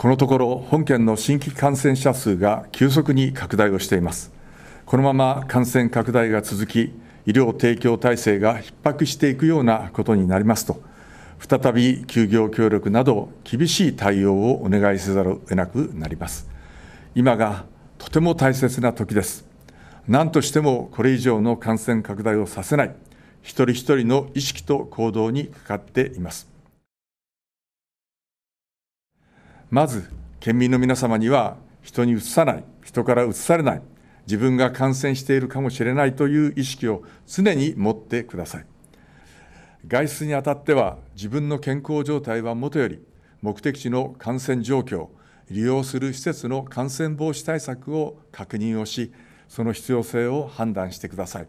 このところ、本県の新規感染者数が急速に拡大をしています。このまま感染拡大が続き、医療提供体制が逼迫していくようなことになりますと、再び休業協力など、厳しい対応をお願いせざるを得なくなります。今がとても大切な時です。何としてもこれ以上の感染拡大をさせない、一人一人の意識と行動にかかっています。まず県民の皆様には人にうつさない、人からうつされない、自分が感染しているかもしれないという意識を常に持ってください。外出にあたっては、自分の健康状態はもとより、目的地の感染状況、利用する施設の感染防止対策を確認をし、その必要性を判断してください。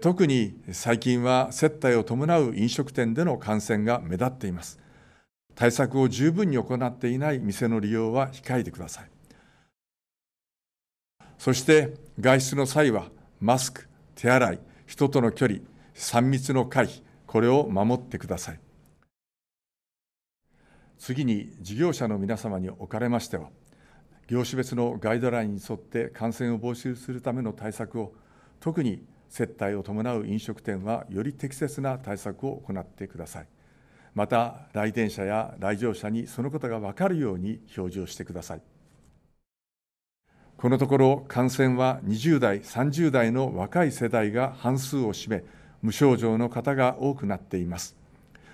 特に最近は接待を伴う飲食店での感染が目立っています。対策を十分に行っていない店の利用は控えてください。そして外出の際はマスク、手洗い、人との距離、3密の回避、これを守ってください。次に事業者の皆様におかれましては、業種別のガイドラインに沿って感染を防止するための対策を、特に接待を伴う飲食店はより適切な対策を行ってください。また来店者や来場者にそのことが分かるように表示をしてくださいこのところ感染は20代30代の若い世代が半数を占め無症状の方が多くなっています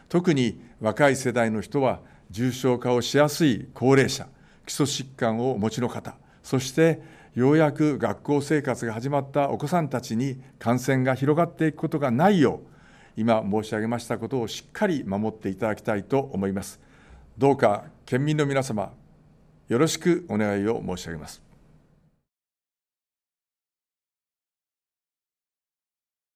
特に若い世代の人は重症化をしやすい高齢者基礎疾患をお持ちの方そしてようやく学校生活が始まったお子さんたちに感染が広がっていくことがないよう今申し上げましたことをしっかり守っていただきたいと思います。どうか県民の皆様、よろしくお願いを申し上げます。